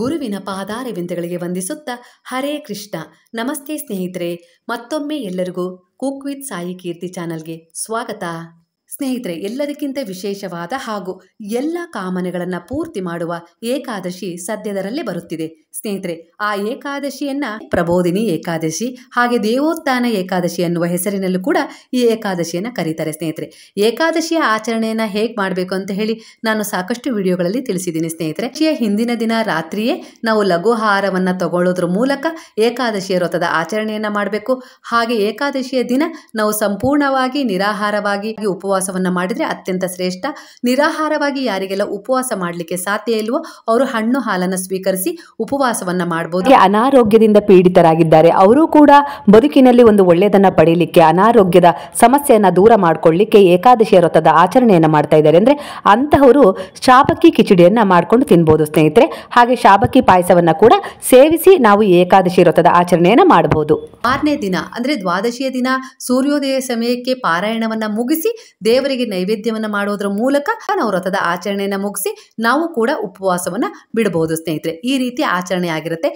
ಗುರುವಿನ ಪಾದಾರವಿಂದಗಳಿಗೆ ವಂದಿಸುತ್ತಾ ಹರೇ ಕೃಷ್ಣ ನಮಸ್ತೆ ಸ್ನೇಹಿತರೆ ಮತ್ತೊಮ್ಮೆ ಎಲ್ಲರಿಗೂ ಕುಕ್ವಿತ್ ಸಾಯಿ ಕೀರ್ತಿ ಚಾನಲ್ಗೆ ಸ್ವಾಗತ ಸ್ನೇಹಿತರೆ ಎಲ್ಲದಕ್ಕಿಂತ ವಿಶೇಷವಾದ ಹಾಗೂ ಎಲ್ಲ ಕಾಮನೆಗಳನ್ನು ಪೂರ್ತಿ ಮಾಡುವ ಏಕಾದಶಿ ಸದ್ಯದರಲ್ಲೇ ಬರುತ್ತಿದೆ ಸ್ನೇಹಿತರೆ ಆ ಏಕಾದಶಿಯನ್ನ ಪ್ರಬೋಧಿನಿ ಏಕಾದಶಿ ಹಾಗೆ ದೇವೋತ್ಥಾನ ಏಕಾದಶಿ ಅನ್ನುವ ಹೆಸರಿನಲ್ಲೂ ಕೂಡ ಈ ಏಕಾದಶಿಯನ್ನು ಕರೀತಾರೆ ಸ್ನೇಹಿತರೆ ಏಕಾದಶಿಯ ಆಚರಣೆಯನ್ನು ಹೇಗೆ ಮಾಡಬೇಕು ಅಂತ ಹೇಳಿ ನಾನು ಸಾಕಷ್ಟು ವಿಡಿಯೋಗಳಲ್ಲಿ ತಿಳಿಸಿದ್ದೀನಿ ಸ್ನೇಹಿತರೆ ಹಿಂದಿನ ದಿನ ರಾತ್ರಿಯೇ ನಾವು ಲಘುಹಾರವನ್ನು ತಗೊಳ್ಳೋದ್ರ ಮೂಲಕ ಏಕಾದಶಿಯ ವ್ರತದ ಆಚರಣೆಯನ್ನು ಮಾಡಬೇಕು ಹಾಗೆ ಏಕಾದಶಿಯ ದಿನ ನಾವು ಸಂಪೂರ್ಣವಾಗಿ ನಿರಾಹಾರವಾಗಿ ಉಪವಾಸ ಉಪವಾಸವನ್ನು ಮಾಡಿದರೆ ಅತ್ಯಂತ ಶ್ರೇಷ್ಠ ನಿರಾಹಾರವಾಗಿ ಯಾರಿಗೆಲ್ಲ ಉಪವಾಸ ಮಾಡಲಿಕ್ಕೆ ಸಾಧ್ಯ ಇಲ್ಲವೋ ಅವರು ಹಣ್ಣು ಹಾಲನ್ನು ಸ್ವೀಕರಿಸಿ ಉಪವಾಸವನ್ನು ಮಾಡಬಹುದು ಅನಾರೋಗ್ಯದಿಂದ ಪೀಡಿತರಾಗಿದ್ದಾರೆ ಅವರು ಕೂಡ ಬದುಕಿನಲ್ಲಿ ಒಂದು ಒಳ್ಳೆಯದನ್ನು ಪಡೀಲಿಕ್ಕೆ ಅನಾರೋಗ್ಯದ ಸಮಸ್ಯೆಯನ್ನು ದೂರ ಮಾಡಿಕೊಳ್ಳಿಕ್ಕೆ ಏಕಾದಶಿಯ ವ್ರತದ ಆಚರಣೆಯನ್ನು ಮಾಡ್ತಾ ಇದ್ದಾರೆ ಅಂದರೆ ಅಂತಹವರು ಶಾಬಕ್ಕಿ ಕಿಚಡಿಯನ್ನು ಮಾಡಿಕೊಂಡು ತಿನ್ಬೋದು ಸ್ನೇಹಿತರೆ ಹಾಗೆ ಶಾಬಕ್ಕಿ ಪಾಯಸವನ್ನು ಕೂಡ ಸೇವಿಸಿ ನಾವು ಏಕಾದಶಿ ವ್ರತದ ಆಚರಣೆಯನ್ನು ಮಾಡಬಹುದು ಆರನೇ ದಿನ ಅಂದರೆ ದ್ವಾದಶಿಯ ದಿನ ಸೂರ್ಯೋದಯ ಸಮಯಕ್ಕೆ ಪಾರಾಯಣವನ್ನು ಮುಗಿಸಿ ದೇವರಿಗೆ ನೈವೇದ್ಯವನ್ನು ಮಾಡೋದ್ರ ಮೂಲಕ ನಾವು ವ್ರತದ ಆಚರಣೆಯನ್ನು ಮುಗಿಸಿ ನಾವು ಕೂಡ ಉಪವಾಸವನ್ನು ಬಿಡಬಹುದು ಸ್ನೇಹಿತರೆ ಈ ರೀತಿ ಆಚರಣೆ ಆಗಿರುತ್ತೆ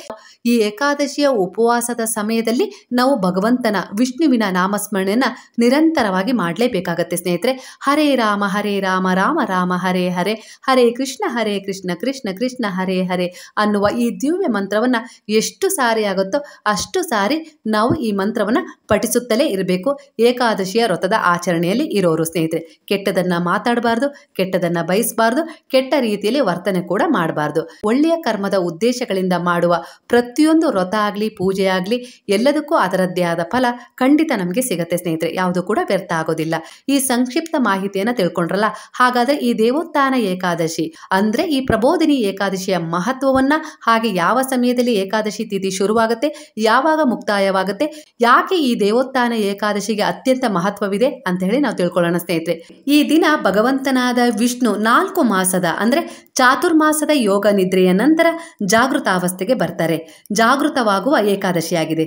ಈ ಏಕಾದಶಿಯ ಉಪವಾಸದ ಸಮಯದಲ್ಲಿ ನಾವು ಭಗವಂತನ ವಿಷ್ಣುವಿನ ನಾಮಸ್ಮರಣೆಯನ್ನು ನಿರಂತರವಾಗಿ ಮಾಡಲೇಬೇಕಾಗತ್ತೆ ಸ್ನೇಹಿತರೆ ಹರೇ ರಾಮ ಹರೇ ರಾಮ ರಾಮ ರಾಮ ಹರೇ ಹರೇ ಹರೇ ಕೃಷ್ಣ ಹರೇ ಕೃಷ್ಣ ಕೃಷ್ಣ ಕೃಷ್ಣ ಹರೇ ಹರೇ ಅನ್ನುವ ಈ ದಿವ್ಯ ಮಂತ್ರವನ್ನು ಎಷ್ಟು ಸಾರಿ ಆಗುತ್ತೋ ಅಷ್ಟು ಸಾರಿ ನಾವು ಈ ಮಂತ್ರವನ್ನು ಪಠಿಸುತ್ತಲೇ ಇರಬೇಕು ಏಕಾದಶಿಯ ವ್ರತದ ಆಚರಣೆಯಲ್ಲಿ ಇರೋರು ಸ್ನೇಹಿತರೆ ಕೆಟ್ಟದನ್ನ ಕೆಟ್ಟದನ್ನ ಮಾತಾಡಬಾರ್ದು ಕೆಟ್ಟದನ್ನ ಬಯಸಬಾರ್ದು ಕೆಟ್ಟ ರೀತಿಯಲ್ಲಿ ವರ್ತನೆ ಕೂಡ ಮಾಡಬಾರ್ದು ಒಳ್ಳೆಯ ಕರ್ಮದ ಉದ್ದೇಶಗಳಿಂದ ಮಾಡುವ ಪ್ರತಿಯೊಂದು ವ್ರತ ಆಗಲಿ ಪೂಜೆ ಆಗ್ಲಿ ಎಲ್ಲದಕ್ಕೂ ಅದರದ್ದೇ ಆದ ಫಲ ಖಂಡಿತ ನಮಗೆ ಸಿಗತ್ತೆ ಸ್ನೇಹಿತರೆ ಯಾವುದು ಕೂಡ ವ್ಯರ್ಥ ಆಗೋದಿಲ್ಲ ಈ ಸಂಕ್ಷಿಪ್ತ ಮಾಹಿತಿಯನ್ನು ತಿಳ್ಕೊಂಡ್ರಲ್ಲ ಹಾಗಾದ್ರೆ ಈ ದೇವೋತ್ಥಾನ ಏಕಾದಶಿ ಅಂದ್ರೆ ಈ ಪ್ರಬೋಧಿನಿ ಏಕಾದಶಿಯ ಮಹತ್ವವನ್ನ ಹಾಗೆ ಯಾವ ಸಮಯದಲ್ಲಿ ಏಕಾದಶಿ ತಿಥಿ ಶುರುವಾಗುತ್ತೆ ಯಾವಾಗ ಮುಕ್ತಾಯವಾಗುತ್ತೆ ಯಾಕೆ ಈ ದೇವೋತ್ಥಾನ ಏಕಾದಶಿಗೆ ಅತ್ಯಂತ ಮಹತ್ವವಿದೆ ಅಂತ ಹೇಳಿ ನಾವು ತಿಳ್ಕೊಳ್ಳೋಣ ಸ್ನೇಹಿತರೆ ಸ್ನೇಹಿತರೆ ಈ ದಿನ ಭಗವಂತನಾದ ವಿಷ್ಣು ನಾಲ್ಕು ಮಾಸದ ಅಂದ್ರೆ ಚಾತುರ್ಮಾಸದ ಯೋಗ ನಿದ್ರೆಯ ನಂತರ ಜಾಗೃತಾವಸ್ಥೆಗೆ ಬರ್ತಾರೆ ಜಾಗೃತವಾಗುವ ಏಕಾದಶಿಯಾಗಿದೆ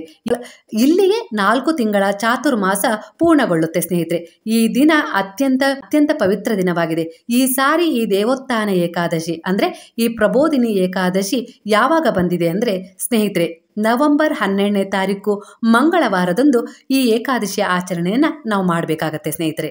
ಇಲ್ಲಿಯೇ ನಾಲ್ಕು ತಿಂಗಳ ಚಾತುರ್ಮಾಸ ಪೂರ್ಣಗೊಳ್ಳುತ್ತೆ ಸ್ನೇಹಿತರೆ ಈ ದಿನ ಅತ್ಯಂತ ಅತ್ಯಂತ ಪವಿತ್ರ ದಿನವಾಗಿದೆ ಈ ಸಾರಿ ಈ ದೇವೋತ್ಥಾನ ಏಕಾದಶಿ ಅಂದ್ರೆ ಈ ಪ್ರಬೋಧಿನಿ ಏಕಾದಶಿ ಯಾವಾಗ ಬಂದಿದೆ ಅಂದ್ರೆ ಸ್ನೇಹಿತರೆ ನವೆಂಬರ್ ಹನ್ನೆರಡನೇ ತಾರೀಕು ಮಂಗಳವಾರದಂದು ಈ ಏಕಾದಶಿಯ ಆಚರಣೆಯನ್ನ ನಾವು ಮಾಡಬೇಕಾಗತ್ತೆ ಸ್ನೇಹಿತರೆ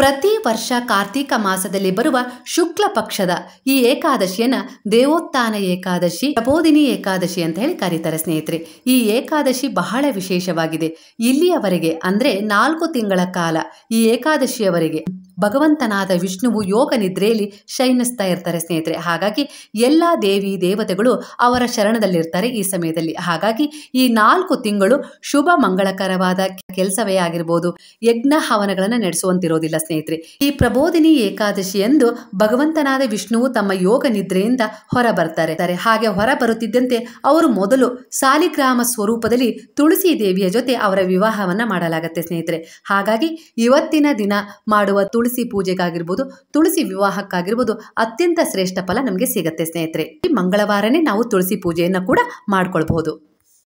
ಪ್ರತಿ ವರ್ಷ ಕಾರ್ತೀಕ ಮಾಸದಲ್ಲಿ ಬರುವ ಶುಕ್ಲ ಪಕ್ಷದ ಈ ಏಕಾದಶಿಯನ್ನ ದೇವೋತ್ಥಾನ ಏಕಾದಶಿ ಪ್ರಬೋಧಿನಿ ಏಕಾದಶಿ ಅಂತ ಹೇಳಿ ಕರೀತಾರೆ ಸ್ನೇಹಿತರೆ ಈ ಏಕಾದಶಿ ಬಹಳ ವಿಶೇಷವಾಗಿದೆ ಇಲ್ಲಿಯವರೆಗೆ ಅಂದ್ರೆ ನಾಲ್ಕು ತಿಂಗಳ ಕಾಲ ಈ ಏಕಾದಶಿಯವರೆಗೆ ಭಗವಂತನಾದ ವಿಷ್ಣುವು ಯೋಗ ನಿದ್ರೆಯಲ್ಲಿ ಶಯನಿಸ್ತಾ ಇರ್ತಾರೆ ಸ್ನೇಹಿತರೆ ಹಾಗಾಗಿ ಎಲ್ಲ ದೇವಿ ದೇವತೆಗಳು ಅವರ ಶರಣದಲ್ಲಿರ್ತಾರೆ ಈ ಸಮಯದಲ್ಲಿ ಹಾಗಾಗಿ ಈ ನಾಲ್ಕು ತಿಂಗಳು ಶುಭ ಮಂಗಳಕರವಾದ ಕೆಲಸವೇ ಆಗಿರ್ಬೋದು ಯಜ್ಞ ಹವನಗಳನ್ನು ನಡೆಸುವಂತಿರೋದಿಲ್ಲ ಸ್ನೇಹಿತರೆ ಈ ಪ್ರಬೋಧಿನಿ ಏಕಾದಶಿಯಂದು ಭಗವಂತನಾದ ವಿಷ್ಣುವು ತಮ್ಮ ಯೋಗ ನಿದ್ರೆಯಿಂದ ಹೊರ ಬರ್ತಾರೆ ಹಾಗೆ ಹೊರ ಬರುತ್ತಿದ್ದಂತೆ ಅವರು ಮೊದಲು ಸಾಲಿಗ್ರಾಮ ಸ್ವರೂಪದಲ್ಲಿ ತುಳಸಿ ದೇವಿಯ ಜೊತೆ ಅವರ ವಿವಾಹವನ್ನ ಮಾಡಲಾಗುತ್ತೆ ಸ್ನೇಹಿತರೆ ಹಾಗಾಗಿ ಇವತ್ತಿನ ದಿನ ಮಾಡುವ ತುಳಸಿ ತುಳಸಿ ಪೂಜೆಗಾಗಿರ್ಬೋದು ತುಳಸಿ ವಿವಾಹಕ್ಕಾಗಿರ್ಬೋದು ಅತ್ಯಂತ ಶ್ರೇಷ್ಠ ಫಲ ನಮಗೆ ಸಿಗುತ್ತೆ ಸ್ನೇಹಿತರೆ ಈ ಮಂಗಳವಾರನೇ ನಾವು ತುಳಸಿ ಪೂಜೆಯನ್ನು ಕೂಡ ಮಾಡ್ಕೊಳ್ಬಹುದು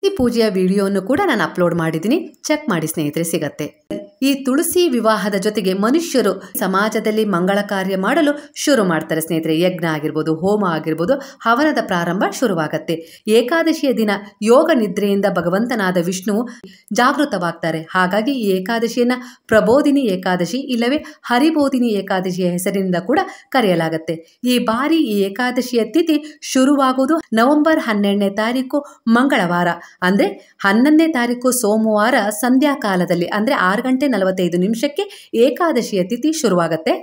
ಈ ಪೂಜೆಯ ವಿಡಿಯೋವನ್ನು ಕೂಡ ನಾನು ಅಪ್ಲೋಡ್ ಮಾಡಿದ್ದೀನಿ ಚೆಕ್ ಮಾಡಿ ಸ್ನೇಹಿತರೆ ಸಿಗತ್ತೆ ಈ ತುಳಸಿ ವಿವಾಹದ ಜೊತೆಗೆ ಮನುಷ್ಯರು ಸಮಾಜದಲ್ಲಿ ಮಂಗಳ ಕಾರ್ಯ ಮಾಡಲು ಶುರು ಮಾಡ್ತಾರೆ ಸ್ನೇಹಿತರೆ ಯಜ್ಞ ಆಗಿರ್ಬೋದು ಹೋಮ ಆಗಿರ್ಬೋದು ಹವನದ ಪ್ರಾರಂಭ ಶುರುವಾಗತ್ತೆ ಏಕಾದಶಿಯ ದಿನ ಯೋಗ ನಿದ್ರೆಯಿಂದ ಭಗವಂತನಾದ ವಿಷ್ಣು ಜಾಗೃತವಾಗ್ತಾರೆ ಹಾಗಾಗಿ ಈ ಏಕಾದಶಿಯನ್ನ ಪ್ರಬೋಧಿನಿ ಏಕಾದಶಿ ಇಲ್ಲವೇ ಹರಿಬೋಧಿನಿ ಏಕಾದಶಿಯ ಹೆಸರಿನಿಂದ ಕೂಡ ಕರೆಯಲಾಗುತ್ತೆ ಈ ಬಾರಿ ಈ ಏಕಾದಶಿಯ ತಿಥಿ ಶುರುವಾಗುವುದು ನವೆಂಬರ್ ಹನ್ನೆರಡನೇ ತಾರೀಕು ಮಂಗಳವಾರ ಅಂದ್ರೆ ಹನ್ನೊಂದನೇ ತಾರೀಕು ಸೋಮವಾರ ಸಂಧ್ಯಾಕಾಲದಲ್ಲಿ ಅಂದ್ರೆ ಆರು ಗಂಟೆ ನಲವತ್ತೈದು ನಿಮಿಷಕ್ಕೆ ಏಕಾದಶಿಯ ತಿಥಿ ಶುರುವಾಗುತ್ತೆ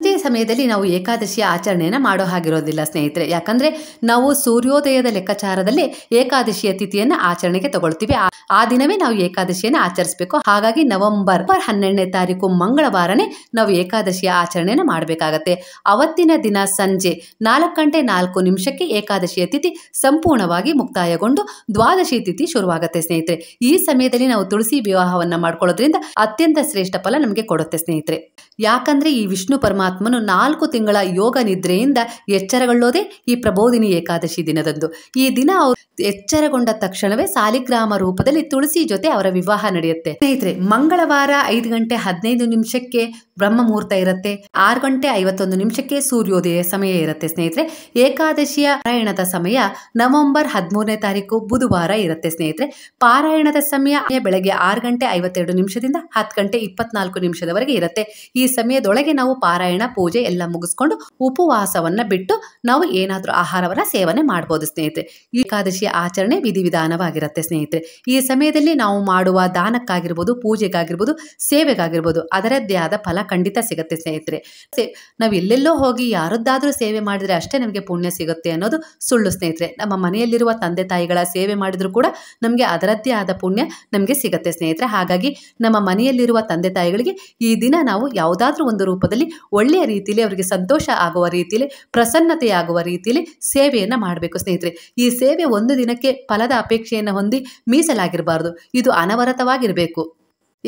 ಸಂಜೆಯ ಸಮಯದಲ್ಲಿ ನಾವು ಏಕಾದಶಿಯ ಆಚರಣೆಯನ್ನು ಮಾಡೋ ಹಾಗಿರೋದಿಲ್ಲ ಸ್ನೇಹಿತರೆ ಯಾಕಂದ್ರೆ ನಾವು ಸೂರ್ಯೋದಯದ ಲೆಕ್ಕಾಚಾರದಲ್ಲಿ ಏಕಾದಶಿಯ ತಿಥಿಯನ್ನು ಆಚರಣೆಗೆ ತಗೊಳ್ತೀವಿ ಆ ದಿನವೇ ನಾವು ಏಕಾದಶಿಯನ್ನು ಆಚರಿಸಬೇಕು ಹಾಗಾಗಿ ನವೆಂಬರ್ ಹನ್ನೆರಡನೇ ತಾರೀಕು ಮಂಗಳವಾರನೇ ನಾವು ಏಕಾದಶಿಯ ಆಚರಣೆಯನ್ನು ಮಾಡಬೇಕಾಗತ್ತೆ ಅವತ್ತಿನ ದಿನ ಸಂಜೆ ನಾಲ್ಕು ಗಂಟೆ ನಾಲ್ಕು ನಿಮಿಷಕ್ಕೆ ಏಕಾದಶಿಯ ತಿಥಿ ಸಂಪೂರ್ಣವಾಗಿ ಮುಕ್ತಾಯಗೊಂಡು ದ್ವಾದಶಿ ತಿಥಿ ಶುರುವಾಗುತ್ತೆ ಸ್ನೇಹಿತರೆ ಈ ಸಮಯದಲ್ಲಿ ನಾವು ತುಳಸಿ ವಿವಾಹವನ್ನು ಮಾಡ್ಕೊಳ್ಳೋದ್ರಿಂದ ಅತ್ಯಂತ ಶ್ರೇಷ್ಠ ಫಲ ನಮಗೆ ಕೊಡುತ್ತೆ ಸ್ನೇಹಿತರೆ ಯಾಕಂದ್ರೆ ಈ ವಿಷ್ಣು ಪರಮಾತ್ಮ ಆತ್ಮನು ನಾಲ್ಕು ತಿಂಗಳ ಯೋಗ ನಿದ್ರೆಯಿಂದ ಎಚ್ಚರಗೊಳ್ಳೋದೇ ಈ ಪ್ರಬೋಧಿನಿ ಏಕಾದಶಿ ದಿನದಂದು ಈ ದಿನ ಅವರು ಎಚ್ಚರಗೊಂಡ ತಕ್ಷಣವೇ ಸಾಲಿಗ್ರಾಮ ರೂಪದಲ್ಲಿ ತುಳಸಿ ಜೊತೆ ಅವರ ವಿವಾಹ ನಡೆಯುತ್ತೆ ಸ್ನೇಹಿತರೆ ಮಂಗಳವಾರ ಐದು ಗಂಟೆ ಹದಿನೈದು ನಿಮಿಷಕ್ಕೆ ಬ್ರಹ್ಮ ಮುಹೂರ್ತ ಇರುತ್ತೆ ಆರು ಗಂಟೆ ಐವತ್ತೊಂದು ನಿಮಿಷಕ್ಕೆ ಸೂರ್ಯೋದಯ ಸಮಯ ಇರುತ್ತೆ ಸ್ನೇಹಿತರೆ ಏಕಾದಶಿಯ ಪಾರಾಯಣದ ಸಮಯ ನವೆಂಬರ್ ಹದಿಮೂರನೇ ತಾರೀಕು ಬುಧವಾರ ಇರುತ್ತೆ ಸ್ನೇಹಿತರೆ ಪಾರಾಯಣದ ಸಮಯ ಬೆಳಗ್ಗೆ ಆರು ಗಂಟೆ ಐವತ್ತೆರಡು ನಿಮಿಷದಿಂದ ಹತ್ತು ಗಂಟೆ ಇಪ್ಪತ್ನಾಲ್ಕು ನಿಮಿಷದವರೆಗೆ ಇರುತ್ತೆ ಈ ಸಮಯದೊಳಗೆ ನಾವು ಪಾರಾಯಣ ಪೂಜೆ ಎಲ್ಲ ಮುಗಿಸ್ಕೊಂಡು ಉಪವಾಸವನ್ನ ಬಿಟ್ಟು ನಾವು ಏನಾದರೂ ಆಹಾರವನ್ನ ಸೇವನೆ ಮಾಡಬಹುದು ಸ್ನೇಹಿತರೆ ಏಕಾದಶಿಯ ಆಚರಣೆ ವಿಧಿವಿಧಾನವಾಗಿರುತ್ತೆ ಸ್ನೇಹಿತರೆ ಈ ಸಮಯದಲ್ಲಿ ನಾವು ಮಾಡುವ ದಾನಕ್ಕಾಗಿರ್ಬೋದು ಪೂಜೆಗಾಗಿರ್ಬೋದು ಸೇವೆಗಾಗಿರ್ಬೋದು ಅದರದ್ದೇ ಆದ ಫಲ ಖಂಡಿತ ಸಿಗುತ್ತೆ ಸ್ನೇಹಿತರೆ ಸೇ ನಾವು ಎಲ್ಲೆಲ್ಲೋ ಹೋಗಿ ಯಾರದ್ದಾದರೂ ಸೇವೆ ಮಾಡಿದರೆ ಅಷ್ಟೇ ನಮಗೆ ಪುಣ್ಯ ಸಿಗುತ್ತೆ ಅನ್ನೋದು ಸುಳ್ಳು ಸ್ನೇಹಿತರೆ ನಮ್ಮ ಮನೆಯಲ್ಲಿರುವ ತಂದೆ ತಾಯಿಗಳ ಸೇವೆ ಮಾಡಿದರೂ ಕೂಡ ನಮಗೆ ಅದರದ್ದೇ ಆದ ಪುಣ್ಯ ನಮಗೆ ಸಿಗುತ್ತೆ ಸ್ನೇಹಿತರೆ ಹಾಗಾಗಿ ನಮ್ಮ ಮನೆಯಲ್ಲಿರುವ ತಂದೆ ತಾಯಿಗಳಿಗೆ ಈ ದಿನ ನಾವು ಯಾವುದಾದ್ರೂ ಒಂದು ರೂಪದಲ್ಲಿ ಒಳ್ಳೆಯ ರೀತಿಯಲ್ಲಿ ಅವರಿಗೆ ಸಂತೋಷ ಆಗುವ ರೀತಿಯಲ್ಲಿ ಪ್ರಸನ್ನತೆಯಾಗುವ ರೀತಿಯಲ್ಲಿ ಸೇವೆಯನ್ನು ಮಾಡಬೇಕು ಸ್ನೇಹಿತರೆ ಈ ಸೇವೆ ಒಂದು ದಿನಕ್ಕೆ ಫಲದ ಅಪೇಕ್ಷೆಯನ್ನು ಹೊಂದಿ ಮೀಸಲಾಗಿರಬಾರ್ದು ಇದು ಅನವರತವಾಗಿರಬೇಕು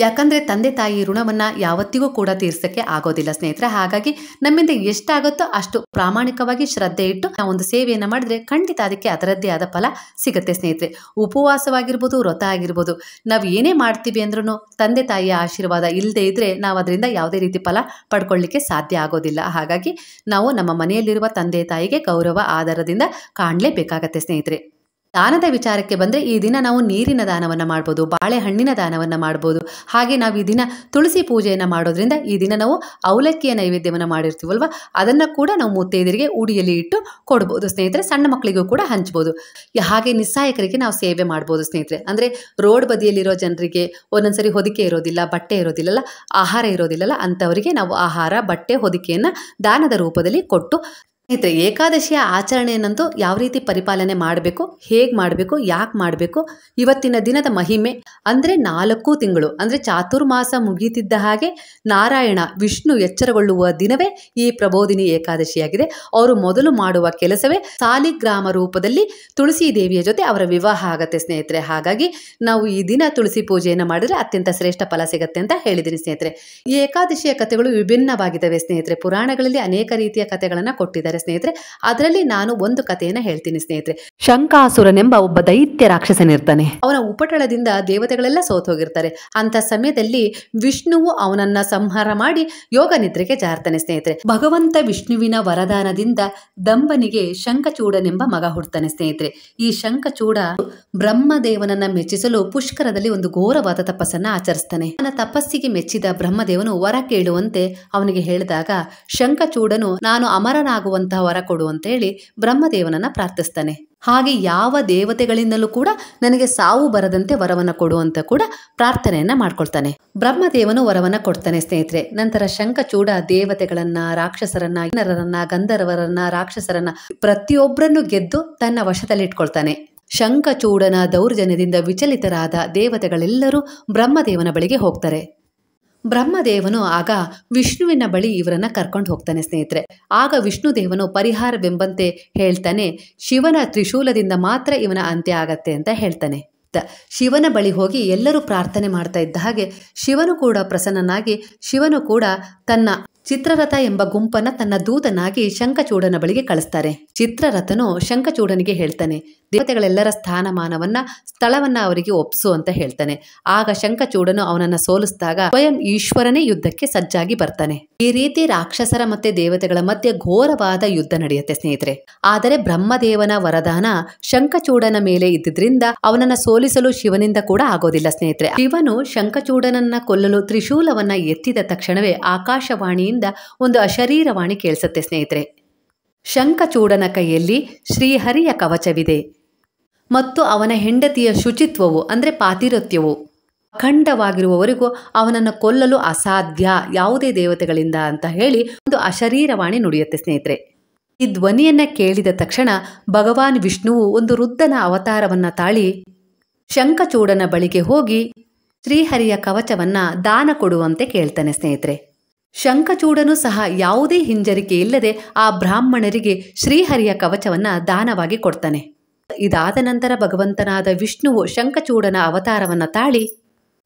ಯಾಕಂದರೆ ತಂದೆ ತಾಯಿ ಋಣವನ್ನು ಯಾವತ್ತಿಗೂ ಕೂಡ ತೀರ್ಸಕ್ಕೆ ಆಗೋದಿಲ್ಲ ಸ್ನೇಹಿತರೆ ಹಾಗಾಗಿ ನಮ್ಮಿಂದ ಎಷ್ಟಾಗುತ್ತೋ ಅಷ್ಟು ಪ್ರಾಮಾಣಿಕವಾಗಿ ಶ್ರದ್ಧೆ ಇಟ್ಟು ನಾವು ಒಂದು ಸೇವೆಯನ್ನು ಮಾಡಿದ್ರೆ ಖಂಡಿತ ಅದಕ್ಕೆ ಅದರದ್ದೇ ಆದ ಫಲ ಸಿಗುತ್ತೆ ಸ್ನೇಹಿತರೆ ಉಪವಾಸವಾಗಿರ್ಬೋದು ವ್ರತ ಆಗಿರ್ಬೋದು ನಾವು ಏನೇ ಮಾಡ್ತೀವಿ ಅಂದ್ರೂ ತಂದೆ ತಾಯಿಯ ಆಶೀರ್ವಾದ ಇಲ್ಲದೆ ಇದ್ರೆ ನಾವು ಅದರಿಂದ ಯಾವುದೇ ರೀತಿ ಫಲ ಪಡ್ಕೊಳ್ಳಿಕ್ಕೆ ಸಾಧ್ಯ ಆಗೋದಿಲ್ಲ ಹಾಗಾಗಿ ನಾವು ನಮ್ಮ ಮನೆಯಲ್ಲಿರುವ ತಂದೆ ತಾಯಿಗೆ ಗೌರವ ಆಧಾರದಿಂದ ಕಾಣಲೇಬೇಕಾಗತ್ತೆ ಸ್ನೇಹಿತರೆ ದಾನದ ವಿಚಾರಕ್ಕೆ ಬಂದರೆ ಈ ದಿನ ನಾವು ನೀರಿನ ದಾನವನ್ನು ಮಾಡ್ಬೋದು ಬಾಳೆಹಣ್ಣಿನ ದಾನವನ್ನು ಮಾಡ್ಬೋದು ಹಾಗೆ ನಾವು ಈ ದಿನ ತುಳಸಿ ಪೂಜೆಯನ್ನು ಮಾಡೋದ್ರಿಂದ ಈ ದಿನ ನಾವು ಅವಲಕ್ಕಿಯ ನೈವೇದ್ಯವನ್ನು ಮಾಡಿರ್ತೀವಲ್ವ ಅದನ್ನು ಕೂಡ ನಾವು ಮುತ್ತೈದರಿಗೆ ಉಡಿಯಲ್ಲಿ ಇಟ್ಟು ಕೊಡ್ಬೋದು ಸ್ನೇಹಿತರೆ ಸಣ್ಣ ಮಕ್ಕಳಿಗೂ ಕೂಡ ಹಂಚ್ಬೋದು ಹಾಗೆ ನಿಸ್ಸಾಯಕರಿಗೆ ನಾವು ಸೇವೆ ಮಾಡ್ಬೋದು ಸ್ನೇಹಿತರೆ ಅಂದರೆ ರೋಡ್ ಬದಿಯಲ್ಲಿರೋ ಜನರಿಗೆ ಒಂದೊಂದ್ಸರಿ ಹೊದಿಕೆ ಇರೋದಿಲ್ಲ ಬಟ್ಟೆ ಇರೋದಿಲ್ಲಲ್ಲ ಆಹಾರ ಇರೋದಿಲ್ಲಲ್ಲ ಅಂಥವರಿಗೆ ನಾವು ಆಹಾರ ಬಟ್ಟೆ ಹೊದಿಕೆಯನ್ನು ದಾನದ ರೂಪದಲ್ಲಿ ಕೊಟ್ಟು ಸ್ನೇಹಿತರೆ ಏಕಾದಶಿಯ ಆಚರಣೆಯನ್ನಂತೂ ಯಾವ ರೀತಿ ಪರಿಪಾಲನೆ ಮಾಡಬೇಕು ಹೇಗೆ ಮಾಡಬೇಕು ಯಾಕೆ ಮಾಡಬೇಕು ಇವತ್ತಿನ ದಿನದ ಮಹಿಮೆ ಅಂದರೆ ನಾಲ್ಕು ತಿಂಗಳು ಅಂದರೆ ಚಾತುರ್ಮಾಸ ಮುಗೀತಿದ್ದ ಹಾಗೆ ನಾರಾಯಣ ವಿಷ್ಣು ಎಚ್ಚರಗೊಳ್ಳುವ ದಿನವೇ ಈ ಪ್ರಬೋಧಿನಿ ಏಕಾದಶಿಯಾಗಿದೆ ಅವರು ಮೊದಲು ಮಾಡುವ ಕೆಲಸವೇ ಸಾಲಿಗ್ರಾಮ ರೂಪದಲ್ಲಿ ತುಳಸಿ ದೇವಿಯ ಜೊತೆ ಅವರ ವಿವಾಹ ಆಗತ್ತೆ ಸ್ನೇಹಿತರೆ ಹಾಗಾಗಿ ನಾವು ಈ ದಿನ ತುಳಸಿ ಪೂಜೆಯನ್ನು ಮಾಡಿದರೆ ಅತ್ಯಂತ ಶ್ರೇಷ್ಠ ಫಲ ಸಿಗತ್ತೆ ಅಂತ ಹೇಳಿದ್ದೀನಿ ಸ್ನೇಹಿತರೆ ಈ ಏಕಾದಶಿಯ ಕಥೆಗಳು ವಿಭಿನ್ನವಾಗಿದ್ದಾವೆ ಸ್ನೇಹಿತರೆ ಪುರಾಣಗಳಲ್ಲಿ ಅನೇಕ ರೀತಿಯ ಕಥೆಗಳನ್ನು ಕೊಟ್ಟಿದ್ದಾರೆ ಸ್ನೇಹಿತರೆ ಅದರಲ್ಲಿ ನಾನು ಒಂದು ಕಥೆಯನ್ನು ಹೇಳ್ತೀನಿ ಸ್ನೇಹಿತರೆ ಶಂಕಾಸುರನೆಂಬ ಒಬ್ಬ ದೈತ್ಯ ರಾಕ್ಷಸನಿರ್ತಾನೆ ಅವನ ಉಪಟಳದಿಂದ ದೇವತೆಗಳೆಲ್ಲ ಸೋತ್ ಹೋಗಿರ್ತಾರೆ ಅಂತ ಸಮಯದಲ್ಲಿ ವಿಷ್ಣುವು ಅವನನ್ನ ಸಂಹಾರ ಮಾಡಿ ಯೋಗ ನಿದ್ರೆಗೆ ಜಾರ್ತಾನೆ ಸ್ನೇಹಿತರೆ ಭಗವಂತ ವಿಷ್ಣುವಿನ ವರದಾನದಿಂದ ದಂಬನಿಗೆ ಶಂಕಚೂಡನೆಂಬ ಮಗ ಹುಡ್ತಾನೆ ಸ್ನೇಹಿತರೆ ಈ ಶಂಖಚೂಡ ಬ್ರಹ್ಮದೇವನನ್ನ ಮೆಚ್ಚಿಸಲು ಪುಷ್ಕರದಲ್ಲಿ ಒಂದು ಘೋರವಾದ ತಪಸ್ಸನ್ನ ಆಚರಿಸ್ತಾನೆ ತನ್ನ ತಪಸ್ಸಿಗೆ ಮೆಚ್ಚಿದ ಬ್ರಹ್ಮದೇವನು ವರ ಕೇಳುವಂತೆ ಅವನಿಗೆ ಹೇಳಿದಾಗ ಶಂಖಚೂಡನು ನಾನು ಅಮರನಾಗುವ ಕೊಡುವಂತಹ ವರ ಕೊಡು ಅಂತ ಹೇಳಿ ಬ್ರಹ್ಮದೇವನನ್ನ ಪ್ರಾರ್ಥಿಸ್ತಾನೆ ಹಾಗೆ ಯಾವ ದೇವತೆಗಳಿಂದಲೂ ಕೂಡ ನನಗೆ ಸಾವು ಬರದಂತೆ ವರವನ್ನು ಕೊಡುವಂತ ಕೂಡ ಪ್ರಾರ್ಥನೆಯನ್ನ ಮಾಡ್ಕೊಳ್ತಾನೆ ಬ್ರಹ್ಮದೇವನು ವರವನ್ನ ಕೊಡ್ತಾನೆ ಸ್ನೇಹಿತರೆ ನಂತರ ಶಂಖಚೂಡ ದೇವತೆಗಳನ್ನ ರಾಕ್ಷಸರನ್ನ ಇನ್ನರರನ್ನ ಗಂಧರ್ವರನ್ನ ರಾಕ್ಷಸರನ್ನ ಪ್ರತಿಯೊಬ್ಬರನ್ನು ಗೆದ್ದು ತನ್ನ ವಶದಲ್ಲಿ ಇಟ್ಕೊಳ್ತಾನೆ ಶಂಖಚೂಡನ ದೌರ್ಜನ್ಯದಿಂದ ವಿಚಲಿತರಾದ ದೇವತೆಗಳೆಲ್ಲರೂ ಬ್ರಹ್ಮದೇವನ ಬಳಿಗೆ ಹೋಗ್ತಾರೆ ಬ್ರಹ್ಮದೇವನು ಆಗ ವಿಷ್ಣುವಿನ ಬಳಿ ಇವರನ್ನ ಕರ್ಕೊಂಡು ಹೋಗ್ತಾನೆ ಸ್ನೇಹಿತರೆ ಆಗ ವಿಷ್ಣುದೇವನು ಪರಿಹಾರವೆಂಬಂತೆ ಹೇಳ್ತಾನೆ ಶಿವನ ತ್ರಿಶೂಲದಿಂದ ಮಾತ್ರ ಇವನ ಅಂತ್ಯ ಆಗತ್ತೆ ಅಂತ ಹೇಳ್ತಾನೆ ಶಿವನ ಬಳಿ ಹೋಗಿ ಎಲ್ಲರೂ ಪ್ರಾರ್ಥನೆ ಮಾಡ್ತಾ ಇದ್ದ ಹಾಗೆ ಶಿವನು ಕೂಡ ಪ್ರಸನ್ನನಾಗಿ ಶಿವನು ಕೂಡ ತನ್ನ ಚಿತ್ರರಥ ಎಂಬ ಗುಂಪನ್ನ ತನ್ನ ದೂತನಾಗಿ ಶಂಕಚೂಡನ ಬಳಿಗೆ ಕಳಿಸ್ತಾರೆ ಚಿತ್ರರಥನು ಶಂಕಚೂಡನಿಗೆ ಹೇಳ್ತಾನೆ ದೇವತೆಗಳೆಲ್ಲರ ಸ್ಥಾನಮಾನವನ್ನ ಸ್ಥಳವನ್ನ ಅವರಿಗೆ ಒಪ್ಸು ಅಂತ ಹೇಳ್ತಾನೆ ಆಗ ಶಂಕಚೂಡನು ಅವನನ್ನ ಸೋಲಿಸಿದಾಗ ಸ್ವಯಂ ಈಶ್ವರನೇ ಯುದ್ಧಕ್ಕೆ ಸಜ್ಜಾಗಿ ಬರ್ತಾನೆ ಈ ರೀತಿ ರಾಕ್ಷಸರ ಮತ್ತೆ ದೇವತೆಗಳ ಮಧ್ಯೆ ಘೋರವಾದ ಯುದ್ಧ ನಡೆಯುತ್ತೆ ಸ್ನೇಹಿತರೆ ಆದರೆ ಬ್ರಹ್ಮದೇವನ ವರದಾನ ಶಂಕಚೂಡನ ಮೇಲೆ ಇದ್ದಿದ್ರಿಂದ ಅವನನ್ನ ಸೋಲಿಸಲು ಶಿವನಿಂದ ಕೂಡ ಆಗೋದಿಲ್ಲ ಸ್ನೇಹಿತರೆ ಶಿವನು ಶಂಕಚೂಡನನ್ನ ಕೊಲ್ಲಲು ತ್ರಿಶೂಲವನ್ನ ಎತ್ತಿದ ತಕ್ಷಣವೇ ಆಕಾಶವಾಣಿ ಒಂದು ಅಶರೀರವಾಣಿ ಕೇಳಿಸುತ್ತೆ ಸ್ನೇಹಿತರೆ ಶಂಖಚೂಡನ ಕೈಯಲ್ಲಿ ಶ್ರೀಹರಿಯ ಕವಚವಿದೆ ಮತ್ತು ಅವನ ಹೆಂಡತಿಯ ಶುಚಿತ್ವವು ಅಂದರೆ ಪಾತಿರತ್ಯವು ಅಖಂಡವಾಗಿರುವವರೆಗೂ ಅವನನ್ನು ಕೊಲ್ಲಲು ಅಸಾಧ್ಯ ಯಾವುದೇ ದೇವತೆಗಳಿಂದ ಅಂತ ಹೇಳಿ ಒಂದು ಅಶರೀರವಾಣಿ ನುಡಿಯುತ್ತೆ ಸ್ನೇಹಿತರೆ ಈ ಧ್ವನಿಯನ್ನ ಕೇಳಿದ ತಕ್ಷಣ ಭಗವಾನ್ ವಿಷ್ಣುವು ಒಂದು ವೃದ್ಧನ ಅವತಾರವನ್ನ ತಾಳಿ ಶಂಖಚೂಡನ ಬಳಿಗೆ ಹೋಗಿ ಶ್ರೀಹರಿಯ ಕವಚವನ್ನ ದಾನ ಕೊಡುವಂತೆ ಕೇಳ್ತಾನೆ ಸ್ನೇಹಿತರೆ ಶಂಕಚೂಡನು ಸಹ ಯಾವುದೇ ಹಿಂಜರಿಕೆ ಇಲ್ಲದೆ ಆ ಬ್ರಾಹ್ಮಣರಿಗೆ ಶ್ರೀಹರಿಯ ಕವಚವನ್ನ ದಾನವಾಗಿ ಕೊಡ್ತಾನೆ ಇದಾದ ನಂತರ ಭಗವಂತನಾದ ವಿಷ್ಣುವು ಶಂಕಚೂಡನ ಅವತಾರವನ್ನ ತಾಳಿ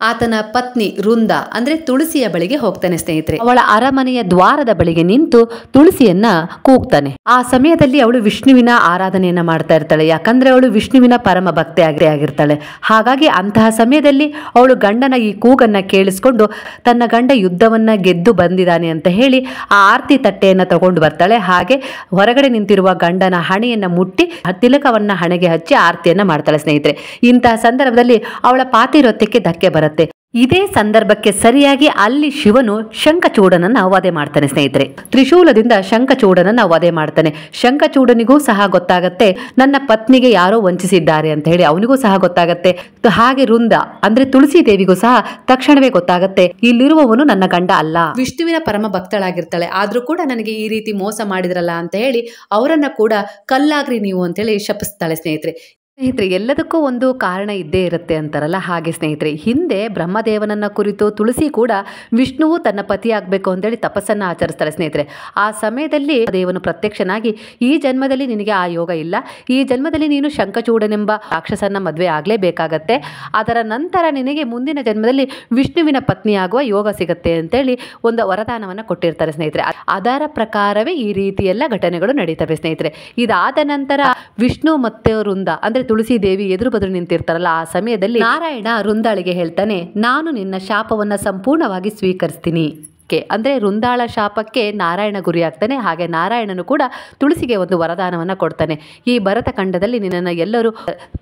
ಆತನ ಪತ್ನಿ ವೃಂದ ಅಂದ್ರೆ ತುಳಸಿಯ ಬಳಿಗೆ ಹೋಗ್ತಾನೆ ಸ್ನೇಹಿತರೆ ಅವಳ ಅರಮನೆಯ ದ್ವಾರದ ಬಳಿಗೆ ನಿಂತು ತುಳಸಿಯನ್ನ ಕೂಗ್ತಾನೆ ಆ ಸಮಯದಲ್ಲಿ ಅವಳು ವಿಷ್ಣುವಿನ ಆರಾಧನೆಯನ್ನ ಮಾಡ್ತಾ ಇರ್ತಾಳೆ ಯಾಕಂದ್ರೆ ಅವಳು ವಿಷ್ಣುವಿನ ಪರಮ ಭಕ್ತಿ ಆಗಿರ್ತಾಳೆ ಹಾಗಾಗಿ ಅಂತಹ ಸಮಯದಲ್ಲಿ ಅವಳು ಗಂಡನ ಈ ಕೂಗನ್ನ ಕೇಳಿಸ್ಕೊಂಡು ತನ್ನ ಗಂಡ ಯುದ್ಧವನ್ನ ಗೆದ್ದು ಬಂದಿದ್ದಾನೆ ಅಂತ ಹೇಳಿ ಆ ಆರ್ತಿ ತಟ್ಟೆಯನ್ನ ತಗೊಂಡು ಬರ್ತಾಳೆ ಹಾಗೆ ಹೊರಗಡೆ ನಿಂತಿರುವ ಗಂಡನ ಹಣೆಯನ್ನ ಮುಟ್ಟಿ ತಿಲಕವನ್ನ ಹಣೆಗೆ ಹಚ್ಚಿ ಆರತಿಯನ್ನ ಮಾಡ್ತಾಳೆ ಸ್ನೇಹಿತರೆ ಇಂತಹ ಸಂದರ್ಭದಲ್ಲಿ ಅವಳ ಪಾತಿರೋತ್ಯಕ್ಕೆ ಧಕ್ಕೆ ಬರುತ್ತೆ ಬರುತ್ತೆ ಇದೇ ಸಂದರ್ಭಕ್ಕೆ ಸರಿಯಾಗಿ ಅಲ್ಲಿ ಶಿವನು ಶಂಖಚೂಡನನ್ನ ವಧೆ ಮಾಡ್ತಾನೆ ಸ್ನೇಹಿತರೆ ತ್ರಿಶೂಲದಿಂದ ಶಂಕಚೂಡನನ್ನ ವಧೆ ಮಾಡ್ತಾನೆ ಶಂಕಚೂಡನಿಗೂ ಸಹ ಗೊತ್ತಾಗತ್ತೆ ನನ್ನ ಪತ್ನಿಗೆ ಯಾರೋ ವಂಚಿಸಿದ್ದಾರೆ ಅಂತ ಹೇಳಿ ಅವನಿಗೂ ಸಹ ಗೊತ್ತಾಗತ್ತೆ ಹಾಗೆ ವೃಂದ ಅಂದ್ರೆ ತುಳಸಿ ದೇವಿಗೂ ಸಹ ತಕ್ಷಣವೇ ಗೊತ್ತಾಗತ್ತೆ ಇಲ್ಲಿರುವವನು ನನ್ನ ಗಂಡ ಅಲ್ಲ ವಿಷ್ಣುವಿನ ಪರಮ ಭಕ್ತಳಾಗಿರ್ತಾಳೆ ಆದ್ರೂ ಕೂಡ ನನಗೆ ಈ ರೀತಿ ಮೋಸ ಮಾಡಿದ್ರಲ್ಲ ಅಂತ ಹೇಳಿ ಅವರನ್ನ ಕೂಡ ಕಲ್ಲಾಗ್ರಿ ನೀವು ಅಂತ ಹೇಳಿ ಶಪಿಸ್ತಾಳೆ ಸ್ನೇಹಿತರೆ ಸ್ನೇಹಿತರೆ ಎಲ್ಲದಕ್ಕೂ ಒಂದು ಕಾರಣ ಇದ್ದೇ ಇರುತ್ತೆ ಅಂತಾರಲ್ಲ ಹಾಗೆ ಸ್ನೇಹಿತರೆ ಹಿಂದೆ ಬ್ರಹ್ಮದೇವನನ್ನ ಕುರಿತು ತುಳಸಿ ಕೂಡ ವಿಷ್ಣುವು ತನ್ನ ಪತಿಯಾಗಬೇಕು ಅಂತೇಳಿ ತಪಸ್ಸನ್ನು ಆಚರಿಸ್ತಾರೆ ಸ್ನೇಹಿತರೆ ಆ ಸಮಯದಲ್ಲಿ ದೇವನು ಪ್ರತ್ಯಕ್ಷನಾಗಿ ಈ ಜನ್ಮದಲ್ಲಿ ನಿನಗೆ ಆ ಯೋಗ ಇಲ್ಲ ಈ ಜನ್ಮದಲ್ಲಿ ನೀನು ಶಂಕಚೂಡನೆಂಬ ರಾಕ್ಷಸನ ಮದುವೆ ಆಗಲೇಬೇಕಾಗತ್ತೆ ಅದರ ನಂತರ ನಿನಗೆ ಮುಂದಿನ ಜನ್ಮದಲ್ಲಿ ವಿಷ್ಣುವಿನ ಪತ್ನಿಯಾಗುವ ಯೋಗ ಸಿಗುತ್ತೆ ಅಂತೇಳಿ ಒಂದು ವರದಾನವನ್ನು ಕೊಟ್ಟಿರ್ತಾರೆ ಸ್ನೇಹಿತರೆ ಅದರ ಪ್ರಕಾರವೇ ಈ ರೀತಿಯೆಲ್ಲ ಘಟನೆಗಳು ನಡೀತವೆ ಸ್ನೇಹಿತರೆ ಇದಾದ ನಂತರ ವಿಷ್ಣು ಮತ್ತೆ ವೃಂದ ಅಂದರೆ ತುಳಸಿ ದೇವಿ ಎದುರು ಬದುರು ನಿಂತಿರ್ತಾರಲ್ಲ ಆ ಸಮಯದಲ್ಲಿ ನಾರಾಯಣ ರುಂದಾಳಿಗೆ ಹೇಳ್ತಾನೆ ನಾನು ನಿನ್ನ ಶಾಪವನ್ನ ಸಂಪೂರ್ಣವಾಗಿ ಸ್ವೀಕರಿಸ್ತೀನಿ ಶಾಪಕ್ಕೆ ಅಂದರೆ ವೃಂದಾಳ ಶಾಪಕ್ಕೆ ನಾರಾಯಣ ಗುರಿಯಾಗ್ತಾನೆ ಹಾಗೆ ನಾರಾಯಣನು ಕೂಡ ತುಳಸಿಗೆ ಒಂದು ವರದಾನವನ್ನು ಕೊಡ್ತಾನೆ ಈ ಭರತ ಖಂಡದಲ್ಲಿ ನಿನ್ನನ್ನು ಎಲ್ಲರೂ